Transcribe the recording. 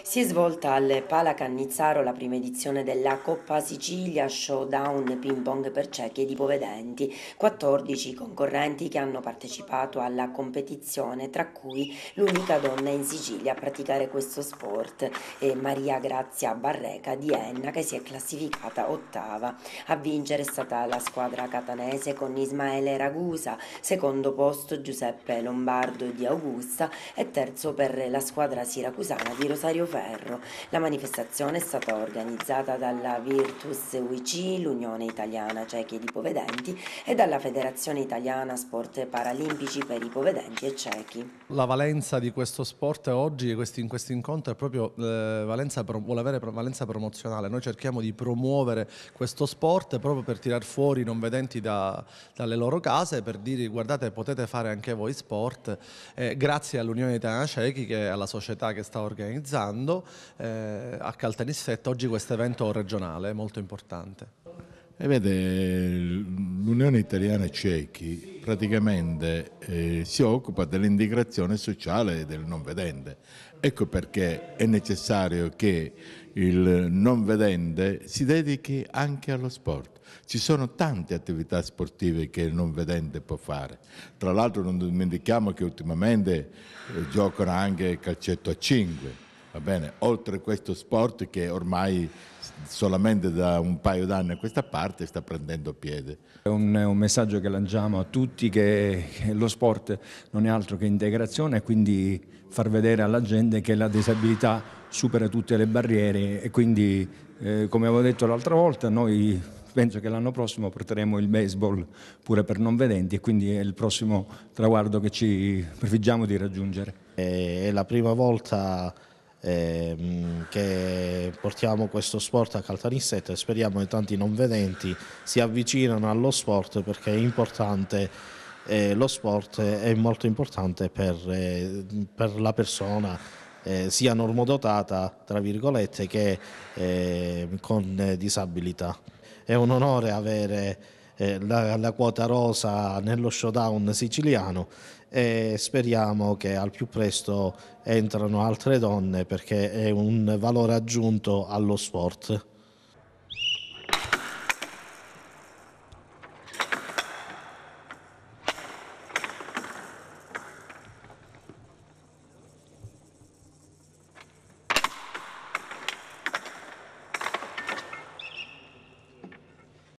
Si è svolta al Pala Cannizzaro la prima edizione della Coppa Sicilia Showdown Ping Pong per ciechi ed ipovedenti. 14 concorrenti che hanno partecipato alla competizione, tra cui l'unica donna in Sicilia a praticare questo sport, Maria Grazia Barreca di Enna, che si è classificata ottava. A vincere è stata la squadra catanese con Ismaele Ragusa, secondo posto Giuseppe Lombardo di Augusta e terzo per la squadra siracusana di Rosario Ferro. La manifestazione è stata organizzata dalla Virtus UIC, l'Unione Italiana Ciechi ed Ipovedenti, e dalla Federazione Italiana Sport Paralimpici per Ipovedenti e Ciechi. La valenza di questo sport oggi, in questo incontro, è proprio eh, valenza, vuole avere valenza promozionale. Noi cerchiamo di promuovere questo sport proprio per tirar fuori i non vedenti da, dalle loro case, per dire guardate potete fare anche voi sport, eh, grazie all'Unione Italiana Ciechi che è la società che sta organizzando portando eh, a Caltanissetta oggi questo evento regionale molto importante. E vede, l'Unione Italiana Ciechi praticamente eh, si occupa dell'integrazione sociale del non vedente. Ecco perché è necessario che il non vedente si dedichi anche allo sport. Ci sono tante attività sportive che il non vedente può fare. Tra l'altro non dimentichiamo che ultimamente eh, giocano anche calcetto a 5 Va bene, oltre a questo sport che ormai solamente da un paio d'anni a questa parte sta prendendo piede. È un, un messaggio che lanciamo a tutti che, che, lo sport non è altro che integrazione e quindi far vedere alla gente che la disabilità supera tutte le barriere e quindi eh, come avevo detto l'altra volta noi penso che l'anno prossimo porteremo il baseball pure per non vedenti e quindi è il prossimo traguardo che ci prefiggiamo di raggiungere. È la prima volta ehm, che portiamo questo sport a Caltanissetta e speriamo che tanti non vedenti si avvicinano allo sport perché è importante, eh, lo sport è molto importante per, eh, per la persona eh, sia normodotata tra virgolette che eh, con disabilità. È un onore avere eh, la, la, quota rosa nello showdown siciliano e speriamo che al più presto entrano altre donne perché è un valore aggiunto allo sport.